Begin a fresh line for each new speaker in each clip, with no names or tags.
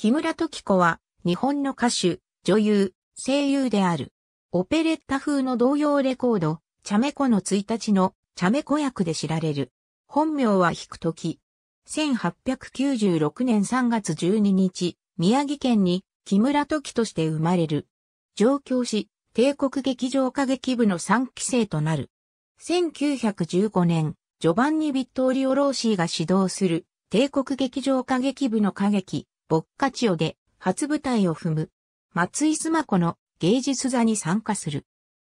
木村時子は、日本の歌手、女優、声優である。オペレッタ風の同様レコード、チャメコの1日の、チャメコ役で知られる。本名は引く時。1896年3月12日、宮城県に木村時として生まれる。上京し、帝国劇場歌劇部の3期生となる。1915年、序盤にビットオリオ・ローシーが指導する帝国劇場歌劇部の歌劇、ボッカチオで初舞台を踏む。松井須磨子の芸術座に参加する。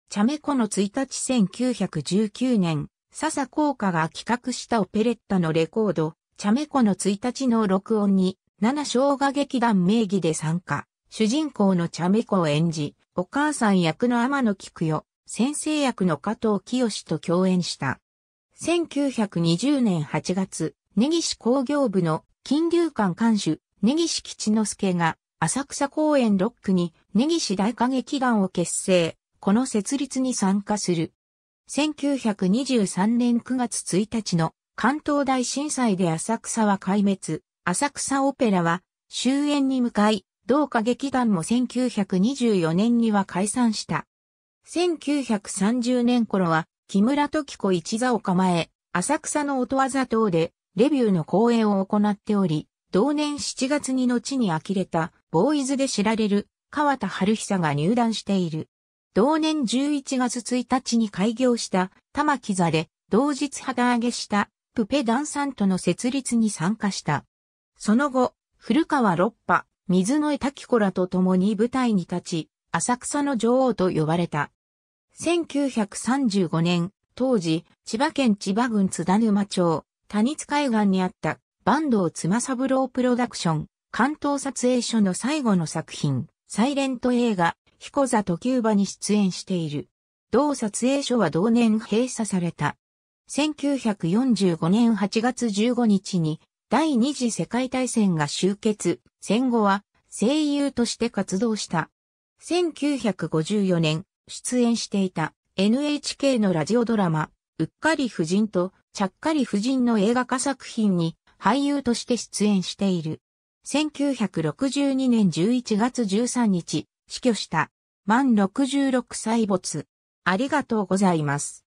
チャメコの1日1919年、笹効果が企画したオペレッタのレコード、チャメコの1日の録音に、七生姜劇団名義で参加。主人公のチャメコを演じ、お母さん役の天野菊代、先生役の加藤清と共演した。1920年8月、根岸工業部の金流館監守、根岸吉之助が浅草公園ロックに根岸大歌劇団を結成、この設立に参加する。1923年9月1日の関東大震災で浅草は壊滅、浅草オペラは終演に向かい、同歌劇団も1924年には解散した。1930年頃は木村時子一座を構え、浅草の音技等でレビューの講演を行っており、同年7月に後に呆れた、ボーイズで知られる、川田春久が入団している。同年11月1日に開業した玉木座で同日旗揚げしたプペダンサントの設立に参加した。その後、古川六波、水野江滝子らと共に舞台に立ち、浅草の女王と呼ばれた。1935年、当時、千葉県千葉郡津田沼町、谷津海岸にあった坂東妻三郎プロダクション、関東撮影所の最後の作品、サイレント映画、彦座とキューバに出演している。同撮影所は同年閉鎖された。1945年8月15日に第二次世界大戦が終結、戦後は声優として活動した。1954年出演していた NHK のラジオドラマ、うっかり夫人とちゃっかり夫人の映画化作品に俳優として出演している。1962年11月13日、死去した。満66歳没。ありがとうございます。